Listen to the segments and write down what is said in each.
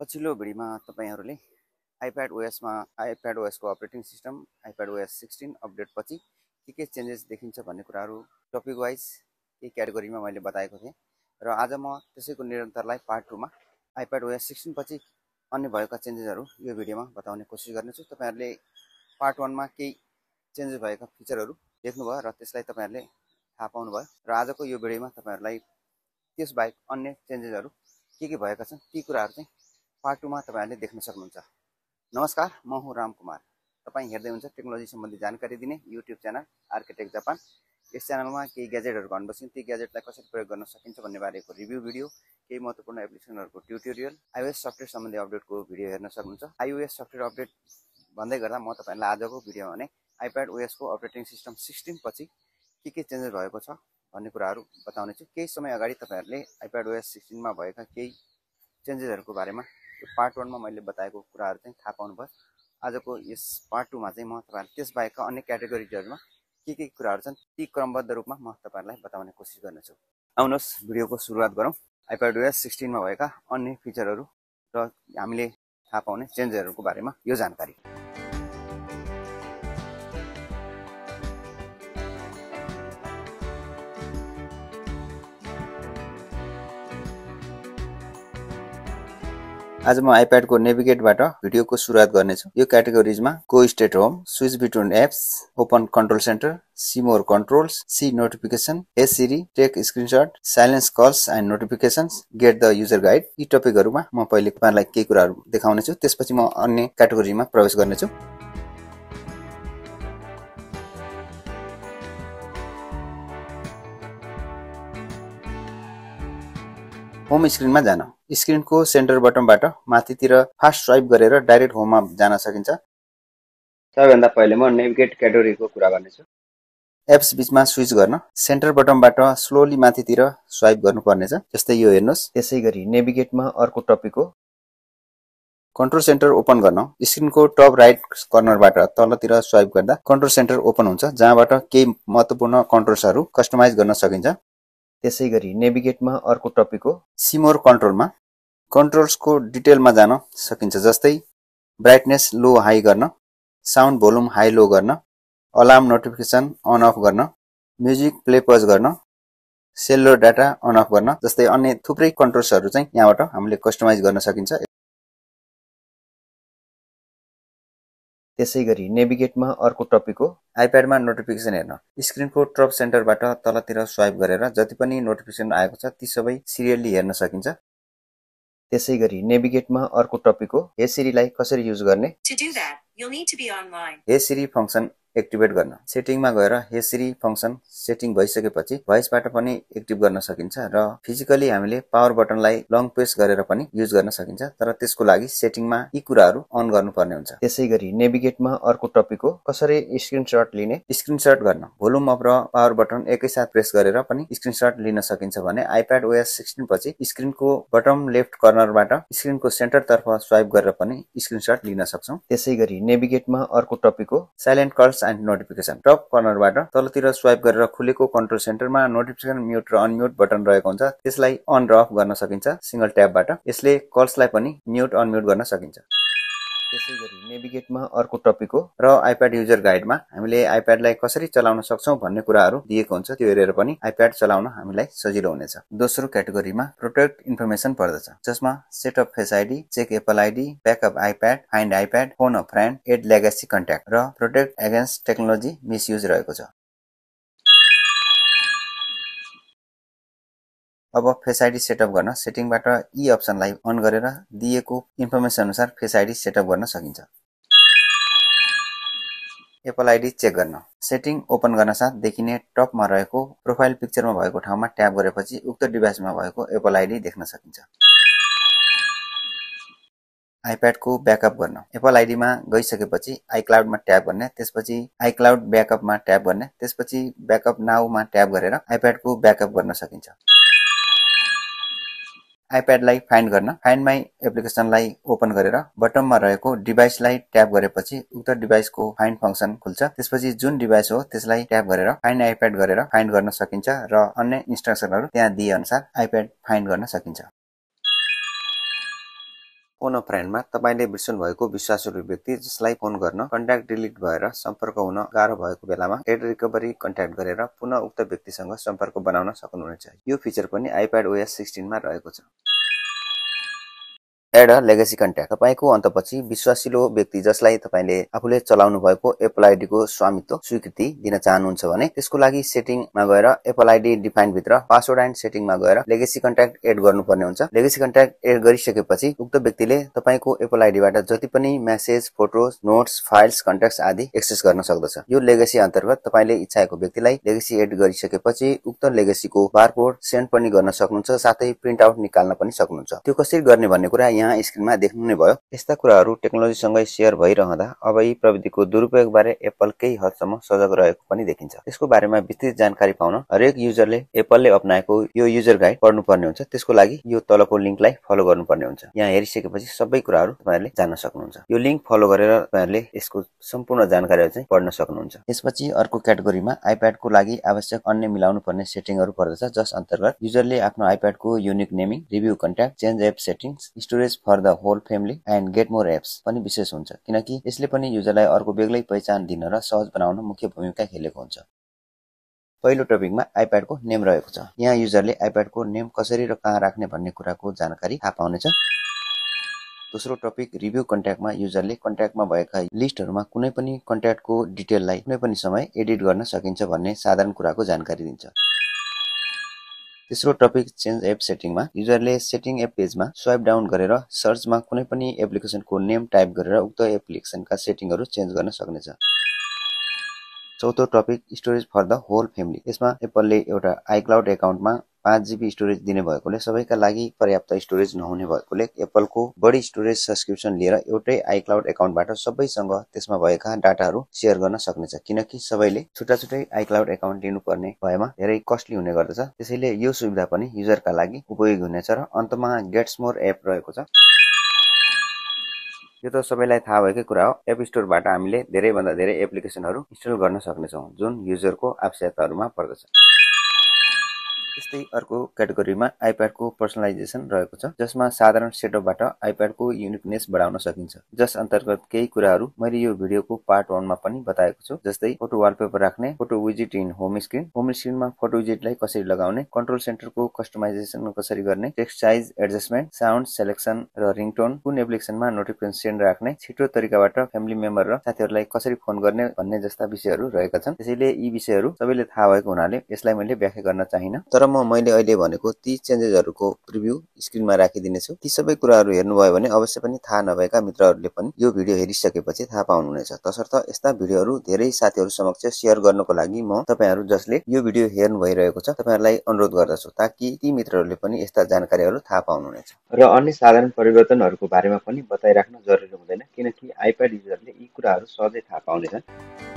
पछिल्लो भिडियोमा तपाईँहरूले आइप्याड ओएसमा आइप्याड ओएसको operating system iPad OS sixteen अपडेटपछि के के चेन्जेस देखिन्छ भन्ने कुराहरू टपिक वाइज के क्याटेगोरीमा मैले बताएको थिएँ र आज म त्यसैको निरन्तरलाई पार्ट टूमा आइप्याड ओएस पछि अन्य भएका चेन्जेसहरू यो भिडियोमा बताउने कोसिस गर्नेछु तपाईँहरूले पार्ट वानमा केही चेन्जेस भएका फिचरहरू देख्नुभयो र त्यसलाई तपाईँहरूले थाहा पाउनुभयो र आजको यो भिडियोमा तपाईँहरूलाई त्यसबाहेक अन्य चेन्जेसहरू के के भएका छन् ती कुराहरू चाहिँ पार्ट टूमा तपाईँहरूले देख्न सक्नुहुन्छ नमस्कार म हुँ रामकुमार तपाईँ हेर्दै हुन्छ टेक्नोलोजी सम्बन्धी जानकारी दिने युट्युब च्यानल आर्किटेक्ट जापान यस च्यानलमा केही ग्याजेटहरू बस्छन् ती ग्याजेटलाई कसरी प्रयोग गर्न सकिन्छ भन्ने बारेको रिभ्यू भिडियो केही महत्त्वपूर्ण एप्लिकेसनहरूको ट्युटोरियल आइओएस सफ्टवेयर सम्बन्धी अपडेटको भिडियो हेर्न सक्नुहुन्छ आइओएस सफ्टवेयर अपडेट भन्दै गर्दा म तपाईँहरूलाई आजको भिडियो भने आइप्याड ओएसको अपरेटिङ सिस्टम सिक्सटिन पछि के के चेन्जेस भएको छ भन्ने कुराहरू बताउने छु केही समय अगाडि तपाईँहरूले आइप्याड ओएस सिक्सटिनमा भएका केही चेन्जेसहरूको बारेमा यो पार्ट वानमा मैले बताएको कुराहरू चाहिँ थाहा पाउनुभयो आजको यस पार्ट टूमा चाहिँ म तपाईँहरूलाई त्यसबाहेकका अन्य क्याटेगोरीहरूमा के के कुराहरू छन् ती क्रमबद्ध रूपमा म तपाईँहरूलाई बताउने कोसिस गर्नेछु आउनुहोस् भिडियोको सुरुवात गरौँ आइप्याड वेस सिक्सटिनमा भएका अन्य फिचरहरू र हामीले थाहा पाउने चेन्जहरूको बारेमा यो जानकारी आज म आइप्याडको नेभिगेटबाट भिडियोको सुरुवात गर्नेछु यो क्याटेगोरिजमा को state home switch between apps open control centre see more controls see notification ask Siri take screenshot silence calls and notification get the user guide यी टपिकहरूमा म पहिले तपाईँहरूलाई केही कुराहरू देखाउनेछु त्यसपछि म अन्य क्याटेगोरीमा प्रवेश गर्नेछु होम स्क्रिनमा जान स्क्रिनको सेन्टर बटनबाट माथितिर फास्ट स्वाइप गरेर डाइरेक्ट होममा जान सकिन्छ सबैभन्दा पहिले म नेभिगेट क्याटेगोरीको कुरा गर्नेछु एप्स बिचमा स्विच गर्न सेन्टर बटनबाट स्लोली माथितिर स्वाइप गर्नुपर्नेछ जस्तै यो हेर्नुहोस् त्यसै गरी नेभिगेटमा अर्को टपिक हो कन्ट्रोल सेन्टर ओपन गर्न स्क्रिनको टप राइट कर्नरबाट तलतिर स्वाइप गर्दा कन्ट्रोल सेन्टर ओपन हुन्छ जहाँबाट केही महत्त्वपूर्ण कन्ट्रोल्सहरू कस्टमाइज गर्न सकिन्छ त्यसै गरी नेभिगेटमा अर्को टपिक हो सिमोर कन्ट्रोलमा कन्ट्रोल्सको डिटेलमा जान सकिन्छ जस्तै ब्राइटनेस लो हाई गर्न साउन्ड भोल्युम हाई लो गर्न अलार्म नोटिफिकेसन अन अफ गर्न म्युजिक प्ले पज गर्न सेलुलर डाटा अन अफ गर्न जस्तै अन्य थुप्रै कन्ट्रोल्सहरू चाहिँ यहाँबाट हामीले कस्टमाइज गर्न सकिन्छ त्यसै गरी नेभिगेटमा अर्को टपिक हो आइप्याडमा नोटिफिकेसन हेर्न स्क्रिनको ट्रप सेन्टरबाट तलतिर स्वाइप गरेर जति पनि नोटिफिकेसन आएको छ ती सबै सिरियल्ली हेर्न सकिन्छ त्यसै गरी नेभिगेटमा अर्को टपिक हो हे कसरी युज गर्ने हे सिरी फङ्सन एक्टिभेट गर्न सेटिङमा गएर हेसरी फङ्सन सेटिङ भइसकेपछि भोइसबाट पनि एक्टिभ गर्न सकिन्छ र फिजिकली हामीले पावर बटनलाई लङ प्रेस गरेर पनि युज गर्न सकिन्छ तर त्यसको लागि सेटिङमा यी कुराहरू अन गर्नुपर्ने हुन्छ त्यसै गरी नेभिगेटमा अर्को टपिक हो कसरी स्क्रिनसट लिने स्क्रिनसट गर्न भोल्युम अप र पावर बटन एकैसाथ प्रेस गरेर पनि स्क्रिनसट लिन सकिन्छ भने आइप्याड ओएस सिक्सटिन पछि स्क्रिनको बटम लेफ्ट कर्नरबाट स्क्रिनको सेन्टर तर्फ स्वाइप गरेर पनि स्क्रिनसट लिन सक्छौँ त्यसै गरी नेभिगेटमा अर्को टपिक हो silent calls and notification top कर्नरबाट तलतिर स्वाइप गरेर खुलेको कन्ट्रोल सेन्टरमा नोटिफिकेसन म्युट र अनम्युट बटन रहेको हुन्छ त्यसलाई अन र अफ गर्न सकिन्छ सिङ्गल ट्याबबाट यसले कल्सलाई पनि म्युट अनम्युट गर्न सकिन्छ त्यसै गरी नेभिगेटमा अर्को टपिक हो र आइप्याड युजर गाइडमा हामीले आइप्याडलाई कसरी चलाउन सक्छौँ भन्ने कुराहरू दिएको हुन्छ त्यो हेरेर पनि आइप्याड चलाउन हामीलाई सजिलो हुनेछ दोस्रो क्याटेगोरीमा प्रोटेक्ट इन्फर्मेसन पर्दछ जसमा setup face ID check Apple ID backup iPad find iPad phone of friend add legacy contact र प्रोटेक्ट एगेन्स्ट टेक्नोलोजी मिसयुज रहेको छ अब फेस आइडी सेटअप गर्न सेटिङबाट यी अप्सनलाई अन गरेर दिएको इन्फर्मेसन अनुसार फेस आइडी सेटअप गर्न सकिन्छ एप्पल आइडी चेक गर्न सेटिङ ओपन गर्न साथ देखिने टपमा रहेको प्रोफाइल पिक्चरमा भएको ठाउँमा ट्याप गरेपछि उक्त डिभाइसमा भएको एप्पल आइडी देख्न सकिन्छ आइप्याडको ब्याकअप गर्न एप्पल आइडीमा गइसकेपछि आइक्लाउडमा ट्याप गर्ने त्यसपछि आइक्लाउड ब्याकअपमा ट्याप गर्ने त्यसपछि ब्याकअप नाउमा ट्याप गरेर आइप्याडको ब्याकअप गर्न सकिन्छ आइप्याडलाई फाइन्ड गर्न फाइन्ड माई एप्लिकेसनलाई ओपन गरेर बटममा रहेको डिभाइसलाई ट्याप गरेपछि उक्त डिभाइसको फाइन्ड फङ्सन खुल्छ त्यसपछि जुन डिभाइस हो त्यसलाई ट्याप गरेर फाइन्ड आइप्याड गरेर फाइन्ड गर्न सकिन्छ र अन्य इन्स्ट्रक्सनहरू त्यहाँ दिए अनुसार आइप्याड फाइन्ड गर्न सकिन्छ फोन अ फ्रेन्डमा तपाईँले बिर्सनु भएको विश्वासहरू व्यक्ति जसलाई फोन गर्न कन्ट्याक्ट डिलिट भएर सम्पर्क हुन गाह्रो भएको बेलामा एड रिकभरी कन्ट्याक्ट गरेर पुनः उक्त व्यक्तिसँग सम्पर्क बनाउन सक्नुहुनेछ यो फिचर पनि आइप्याड ओएस सिक्सटिनमा रहेको छ एड अ लेगेसी कन्ट्याक्ट तपाईँको अन्तपछि विश्वासिलो व्यक्ति जसलाई तपाईँले आफूले चलाउनु भएको एप्पल आइडीको स्वामित्व स्वीकृति दिन चाहनुहुन्छ भने त्यसको लागि सेटिङमा गएर एप्पल आइडी डिफाइन भित्र पासवर्ड एन्ड सेटिङमा गएर लेगेसी कन्ट्याक्ट एड गर्नुपर्ने हुन्छ लेगेसी कन्ट्याक्ट एड गरिसकेपछि उक्त व्यक्तिले तपाईँको एप्पल आइडीबाट जति पनि message photo notes files contact आदि एक्सेस गर्न सक्दछ यो लेगेसी अन्तर्गत तपाईँले इच्छाएको व्यक्तिलाई लेगेसी एड गरिसकेपछि उक्त लेगेसीको बारकोड सेन्ड पनि गर्न सक्नुहुन्छ साथै प्रिन्ट आउट निकाल्न पनि सक्नुहुन्छ त्यो कसरी गर्ने भन्ने कुरा यहाँ यहाँ स्क्रिनमा देख्नु नै भयो यस्ता कुराहरू टेक्नोलोजीसँगै सेयर भइरहँदा अब यी प्रविधिको बारे एप्पल केही हदसम्म सजग रहेको पनि देखिन्छ यसको बारेमा विस्तृत जानकारी पाउन हरेक युजरले एप्पलले अप्नाएको यो युजर गाइड पढ्नु पर्ने हुन्छ त्यसको लागि यो तलको लिङ्कलाई फलो गर्नुपर्ने हुन्छ यहाँ हेरिसकेपछि सबै कुराहरू तपाईँहरूले जान्न सक्नुहुन्छ यो लिङ्क फलो गरेर तपाईँहरूले यसको सम्पूर्ण जानकारीहरू चाहिँ पढ्न सक्नुहुन्छ यसपछि अर्को क्याटेगोरीमा आइप्याडको लागि आवश्यक अन्य मिलाउनु पर्ने सेटिङहरू पर्दछ जस अन्तर्गत युजरले आफ्नो आइप्याडको unique naming review contact change app setting storage for the whole family and get more apps पनि विशेष हुन्छ किनकि यसले पनि युजरलाई अर्को बेग्लै पहिचान दिन र सहज बनाउन मुख्य भूमिका खेलेको हुन्छ पहिलो टपिकमा आइप्याडको नेम रहेको छ यहाँ युजरले आइप्याडको नेम कसरी र कहाँ राख्ने भन्ने कुराको जानकारी थाहा पाउनेछ दोस्रो टपिक रिभ्यू कन्ट्याक्टमा युजरले कन्ट्याक्टमा भएका लिस्टहरूमा कुनै पनि कन्ट्याक्टको डिटेललाई कुनै पनि समय एडिट गर्न सकिन्छ भन्ने साधारण कुराको जानकारी दिन्छ तेस्रो टपिक चेन्ज एप सेटिङमा युजरले सेटिङ एप पेजमा स्वाइप डाउन गरेर सर्चमा कुनै पनि एप्लिकेसनको नेम टाइप गरेर उक्त एप्लिकेसनका सेटिङहरू चेन्ज गर्न सक्नेछ चौथो topic storage for the whole family यसमा एप्पलले एउटा आइक्लाउड एकाउन्टमा पाँच जिबी स्टोरेज दिने भएकोले सबैका लागि पर्याप्त स्टोरेज नहुने भएकोले एप्पलको बढी स्टोरेज सब्सक्रिप्सन लिएर एउटै आइक्लाउड एकाउन्टबाट सबैसँग त्यसमा भएका डाटाहरू सेयर गर्न सक्नेछ किनकि सबैले छुट्टा छुट्टै आइक्लाउड एकाउन्ट लिनुपर्ने भएमा धेरै कस्टली हुने गर्दछ त्यसैले यो सुविधा पनि युजरका लागि उपयोगी हुनेछ र अन्तमा गेट्स मोर एप रहेको छ यो त सबैलाई थाहा भएकै कुरा हो एप स्टोरबाट हामीले धेरैभन्दा धेरै एप्लिकेसनहरू इन्स्टल गर्न सक्नेछौँ जुन युजरको आवश्यकताहरूमा पर्दछ त्यस्तै अर्को क्याटेगोरीमा आइप्याडको पर्सनलाइजेसन रहेको छ जसमा साधारण सेटअपबाट आइप्याडको युनिकनेस बढाउन सकिन्छ जस अन्तर्गत केही कुराहरू मैले यो भिडियोको पार्ट वानमा पनि बताएको छु जस्तै फोटो वालपेपर राख्ने फोटो विजिट इन होम स्क्रिन होम स्क्रिनमा फोटो विजिटलाई कसरी लगाउने कन्ट्रोल सेन्टरको कस्टमाइजेसन कसरी गर्ने text size adjustment sound selection र रिङटोन कुन एप्लिकेसनमा नोटिफिकेसन सेन्ड राख्ने छिटो तरिकाबाट फ्यामिली मेम्बर र साथीहरूलाई कसरी फोन गर्ने भन्ने जस्ता विषयहरू रहेका छन् त्यसैले यी विषयहरू सबैले थाहा भएको हुनाले यसलाई मैले व्याख्या गर्न चाहिँ तर क्रममा मैले अहिले भनेको ती चेन्जेसहरूको प्रिभ्यू स्क्रिनमा राखिदिनेछु ती सबै कुराहरू हेर्नुभयो भने अवश्य पनि थाहा नभएका मित्रहरूले पनि यो भिडियो हेरिसकेपछि थाहा पाउनुहुनेछ तसर्थ यस्ता भिडियोहरू धेरै साथीहरू समक्ष सेयर गर्नको लागि म तपाईँहरू जसले यो भिडियो हेर्नु भइरहेको छ तपाईँहरूलाई अनुरोध गर्दछु ताकि ती मित्रहरूले पनि यस्ता जानकारीहरू थाहा पाउनुहुनेछ र अन्य साधारण परिवर्तनहरूको बारेमा पनि बताइराख्नु जरुरी हुँदैन किनकि आइप्याड युजरले यी कुराहरू सधैँ थाहा पाउनेछन्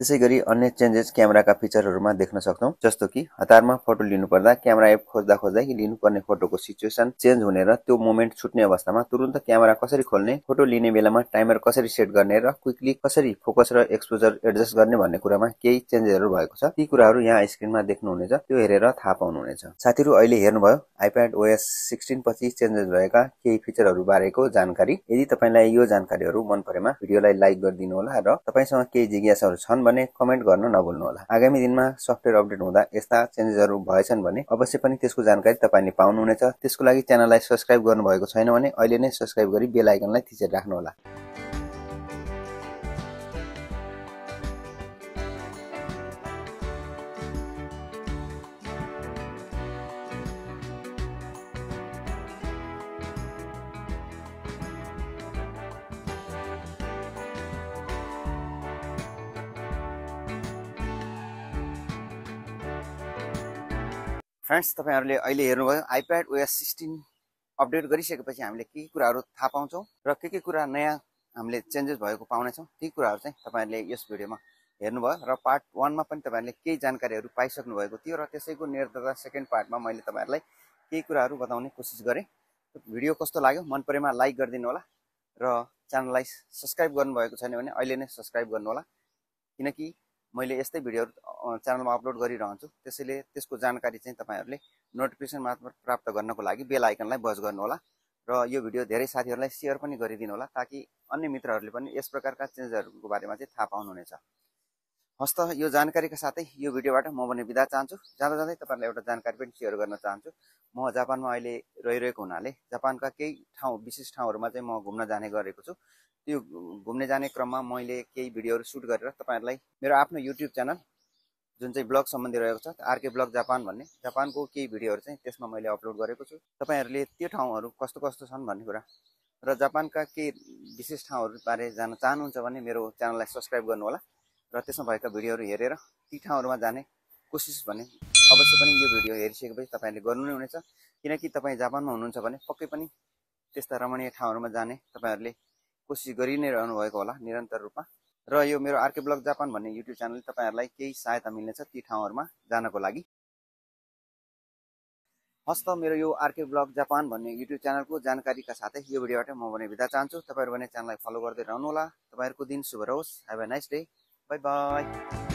त्यसै गरी अन्य चेन्जेस क्यामेराका फिचरहरूमा देख्न सक्छौँ जस्तो कि हतारमा फोटो लिनुपर्दा क्यामेरा एप खोज्दा खोज्दै लिनुपर्ने फोटोको सिचुएसन चेन्ज हुने र त्यो मोमेन्ट छुट्ने अवस्थामा तुरन्त क्यामेरा कसरी खोल्ने फोटो लिने बेलामा टाइमर कसरी सेट गर्ने र क्विकली कसरी फोकस र एक्सपोजर एडजस्ट गर्ने भन्ने कुरामा केही चेन्जेसहरू भएको छ ती कुराहरू यहाँ स्क्रिनमा देख्नुहुनेछ त्यो हेरेर थाहा पाउनुहुनेछ साथीहरू अहिले हेर्नुभयो आइप्याड ओएस सिक्सटिन पछि चेन्जेस भएका केही फिचरहरू बारेको जानकारी यदि तपाईँलाई यो जानकारीहरू मन परेमा भिडियोलाई लाइक गरिदिनु होला र तपाईँसँग केही जिज्ञासाहरू छन् भने कमेन्ट गर्न नभुल्नु होला आगामी दिनमा सफ्टवेयर अपडेट हुँदा यस्ता चेन्जेसहरू भएछन् भने अवश्य पनि त्यसको जानकारी तपाईँले पाउनुहुनेछ त्यसको लागि च्यानललाई सब्सक्राइब गर्नुभएको छैन भने अहिले नै सब्सक्राइब गरी बेल आइकनलाई थिचेर राख्नुहोला फ्रेन्ड्स तपाईँहरूले अहिले हेर्नुभयो आइप्याड ओएस सिक्सटिन अपडेट गरिसकेपछि हामीले के के कुराहरू थाहा पाउँछौँ र के के कुरा नयाँ हामीले चेन्जेस भएको पाउनेछौँ ती कुराहरू चाहिँ तपाईँहरूले यस भिडियोमा हेर्नुभयो र पार्ट वानमा पनि तपाईँहरूले केही जानकारीहरू पाइसक्नु भएको थियो र त्यसैको निरन्तरता सेकेन्ड पार्टमा मैले तपाईँहरूलाई केही कुराहरू बताउने कोसिस गरेँ भिडियो कस्तो लाग्यो मन परेमा लाइक गरिदिनु होला र च्यानललाई सब्सक्राइब गर्नुभएको छैन भने अहिले नै सब्सक्राइब गर्नुहोला किनकि मैले यस्तै भिडियोहरू च्यानलमा अपलोड गरिरहन्छु त्यसैले त्यसको जानकारी चाहिँ तपाईँहरूले नोटिफिकेसन मार्फत प्राप्त गर्नको लागि बेल आइकनलाई बज गर्नुहोला र यो भिडियो धेरै साथीहरूलाई सेयर पनि गरिदिनु होला ताकि अन्य मित्रहरूले पनि यस प्रकारका चेन्जहरूको बारेमा चाहिँ थाहा पाउनुहुनेछ हस्त यो जानकारीका साथै यो भिडियोबाट म भने बिदा चाहन्छु जाँदा जाँदै तपाईँहरूलाई एउटा जानकारी पनि सेयर गर्न चाहन्छु म जापानमा अहिले रहिरहेको हुनाले जापानका केही ठाउँ विशेष ठाउँहरूमा चाहिँ म घुम्न जाने गरेको छु त्यो घुम्ने जाने क्रममा मैले केही भिडियोहरू सुट गरेर तपाईँहरूलाई मेरो आफ्नो युट्युब च्यानल जुन चाहिँ ब्लग सम्बन्धी रहेको छ आरके ब्लग जापान भन्ने जापानको केही भिडियोहरू चाहिँ त्यसमा मैले अपलोड गरेको छु तपाईँहरूले त्यो ठाउँहरू कस्तो कस्तो छन् भन्ने कुरा र जापानका केही विशेष बारे जान चाहनुहुन्छ भने मेरो च्यानललाई सब्सक्राइब गर्नुहोला र त्यसमा भएका भिडियोहरू हेरेर ती ठाउँहरूमा जाने कोसिस भने अवश्य पनि यो भिडियो हेरिसकेपछि तपाईँहरूले गर्नु नै हुनेछ किनकि तपाईँ जापानमा हुनुहुन्छ भने पक्कै पनि त्यस्ता रमणीय ठाउँहरूमा जाने तपाईँहरूले कोसिस गरि नै रहनु भएको होला निरन्तर रूपमा र यो मेरो आर्के ब्लग जापान भन्ने युट्युब च्यानलले तपाईँहरूलाई केही सहायता मिल्नेछ ती ठाउँहरूमा जानको लागि हस्त मेरो यो आर्के ब्लग जापान भन्ने युट्युब च्यानलको जानकारीका साथै यो भिडियोबाट म भने बिदा चाहन्छु तपाईँहरू भने च्यानललाई फलो गर्दै रहनु होला तपाईँहरूको दिन शुभ रहोस् have a nice day bye by